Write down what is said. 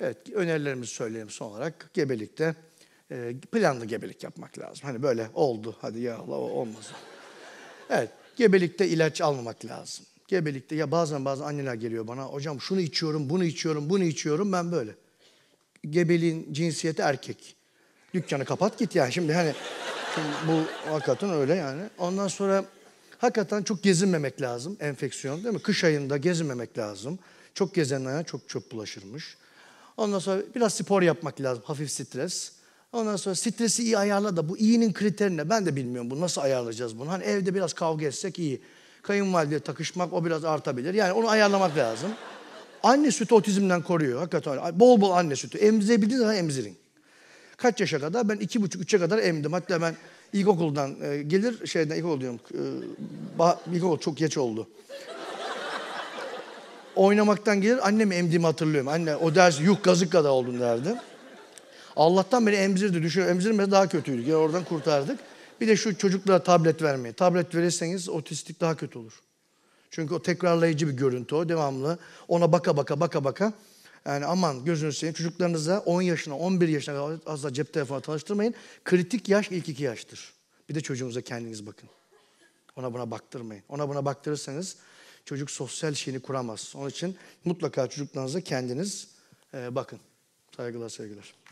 Evet, önerilerimizi söyleyelim son olarak. Gebelikte e, planlı gebelik yapmak lazım. Hani böyle oldu, hadi ya Allah olmaz. evet, gebelikte ilaç almamak lazım. Gebelikte ya bazen bazen anneler geliyor bana, hocam şunu içiyorum, bunu içiyorum, bunu içiyorum, ben böyle. Gebeliğin cinsiyeti erkek. Dükkanı kapat git ya şimdi hani şimdi bu hakikaten öyle yani. Ondan sonra hakikaten çok gezinmemek lazım enfeksiyon değil mi? Kış ayında gezinmemek lazım. Çok gezenlere çok çöp bulaşırmış. Ondan sonra biraz spor yapmak lazım. Hafif stres. Ondan sonra stresi iyi ayarla da bu iyinin kriteri ne? Ben de bilmiyorum bu. nasıl ayarlayacağız bunu. Hani evde biraz kavga etsek iyi. Kayınvalide takışmak o biraz artabilir. Yani onu ayarlamak lazım. Anne sütü otizmden koruyor hakikaten. Bol bol anne sütü. Emzirebildiğiniz zaman emzirin. Kaç yaşa kadar? Ben iki buçuk, üçe kadar emdim. Hatta ben ilkokuldan e, gelir şeyden ilkokul diyorum. E, bah, ilkokul çok geç oldu oynamaktan gelir annem emdiğimi hatırlıyorum. Anne o ders yuh kazık kadar oldun derdi. Allah'tan beni emzirdi. Düşünüyorum emzirmese daha kötüydük. Yani oradan kurtardık. Bir de şu çocuklara tablet vermeyin. Tablet verirseniz otistik daha kötü olur. Çünkü o tekrarlayıcı bir görüntü o devamlı. Ona baka baka baka baka. Yani aman gözünü seveyim çocuklarınıza 10 yaşına 11 yaşına kadar az da cep telefonu tanıştırmayın. Kritik yaş ilk iki yaştır. Bir de çocuğunuza kendiniz bakın. Ona buna baktırmayın. Ona buna baktırırsanız çocuk sosyal şeyini kuramaz. Onun için mutlaka çocuklarınıza kendiniz e, bakın. Saygılar sevgiler.